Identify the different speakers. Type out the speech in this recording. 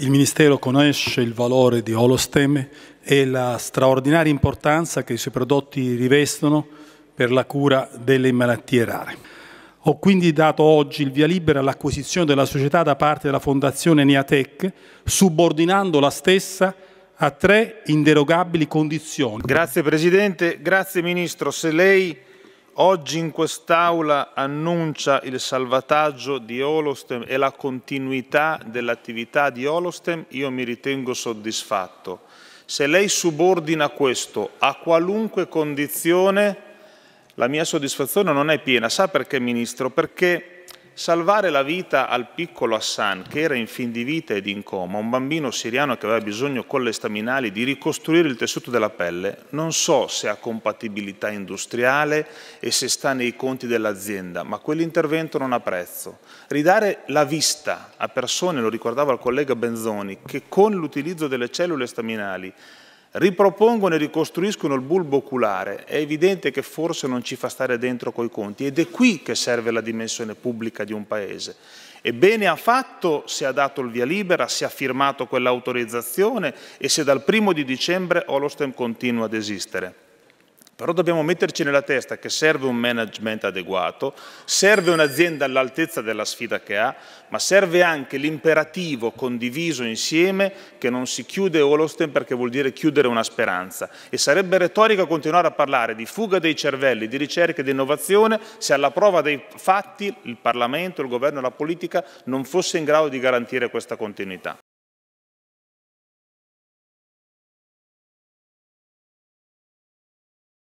Speaker 1: il Ministero conosce il valore di Holostem e la straordinaria importanza che i suoi prodotti rivestono per la cura delle malattie rare. Ho quindi dato oggi il via libera all'acquisizione della società da parte della Fondazione Neatec, subordinando la stessa a tre inderogabili condizioni. Grazie
Speaker 2: Presidente, grazie Ministro. Se lei oggi in quest'Aula annuncia il salvataggio di Olostem e la continuità dell'attività di Olostem, io mi ritengo soddisfatto. Se lei subordina questo a qualunque condizione, la mia soddisfazione non è piena. Sa perché, Ministro? Perché salvare la vita al piccolo Hassan, che era in fin di vita ed in coma, un bambino siriano che aveva bisogno con le staminali di ricostruire il tessuto della pelle, non so se ha compatibilità industriale e se sta nei conti dell'azienda, ma quell'intervento non ha prezzo. Ridare la vista a persone, lo ricordava il collega Benzoni, che con l'utilizzo delle cellule staminali ripropongono e ricostruiscono il bulbo oculare, è evidente che forse non ci fa stare dentro coi conti ed è qui che serve la dimensione pubblica di un Paese. E bene ha fatto se ha dato il via libera, se ha firmato quell'autorizzazione e se dal primo di dicembre Holostem continua ad esistere. Però dobbiamo metterci nella testa che serve un management adeguato, serve un'azienda all'altezza della sfida che ha, ma serve anche l'imperativo condiviso insieme che non si chiude Holstein perché vuol dire chiudere una speranza. E sarebbe retorica continuare a parlare di fuga dei cervelli, di ricerca e di innovazione se alla prova dei fatti il Parlamento, il Governo e la politica non fosse in grado di garantire questa continuità.